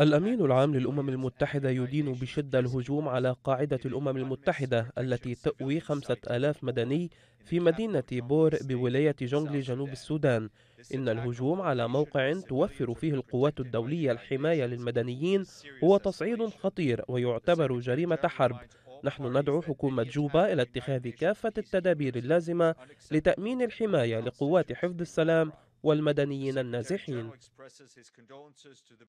الأمين العام للأمم المتحدة يدين بشدة الهجوم على قاعدة الأمم المتحدة التي تأوي خمسة آلاف مدني في مدينة بور بولاية جونغلي جنوب السودان إن الهجوم على موقع توفر فيه القوات الدولية الحماية للمدنيين هو تصعيد خطير ويعتبر جريمة حرب نحن ندعو حكومة جوبا إلى اتخاذ كافة التدابير اللازمة لتأمين الحماية لقوات حفظ السلام والمدنيين النازحين